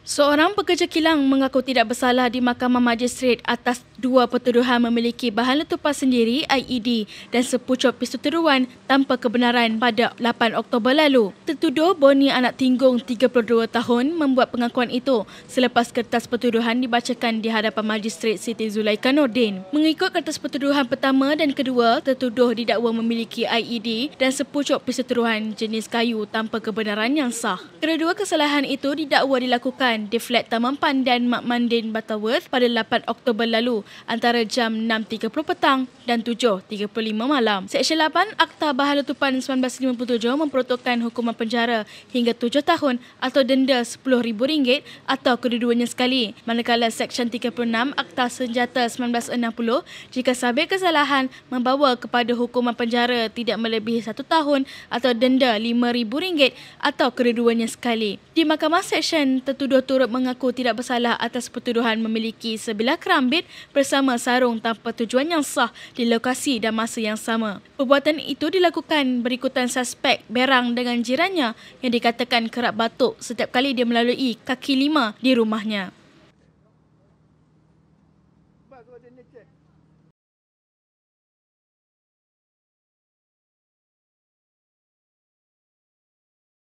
Seorang pekerja kilang mengaku tidak bersalah di Mahkamah Majistret atas dua pertuduhan memiliki bahan letupan sendiri IED dan sepucuk pisau teruan tanpa kebenaran pada 8 Oktober lalu. Tertuduh Boni Anak Tinggung 32 tahun membuat pengakuan itu selepas kertas pertuduhan dibacakan di hadapan Majistret Siti Zulaika Nordin. Mengikut kertas pertuduhan pertama dan kedua, tertuduh didakwa memiliki IED dan sepucuk pisau teruan jenis kayu tanpa kebenaran yang sah. Kedua kesalahan itu didakwa dilakukan Mempan di flat Tamampan dan Mak Mandin Butterworth pada 8 Oktober lalu antara jam 6.30 petang dan 7.35 malam. Seksyen 8 Akta Bahan Letupan 1957 memperuntukkan hukuman penjara hingga 7 tahun atau denda RM10,000 atau kedua-duanya sekali. Manakala Seksyen 36 Akta Senjata 1960 jika sabit kesalahan membawa kepada hukuman penjara tidak melebihi 1 tahun atau denda RM5,000 atau kedua-duanya sekali. Di Mahkamah Seksyen tertuduh turut mengaku tidak bersalah atas pertuduhan memiliki sebilah kerambit bersama sarung tanpa tujuan yang sah di lokasi dan masa yang sama. Perbuatan itu dilakukan berikutan suspek berang dengan jirannya yang dikatakan kerap batuk setiap kali dia melalui kaki lima di rumahnya.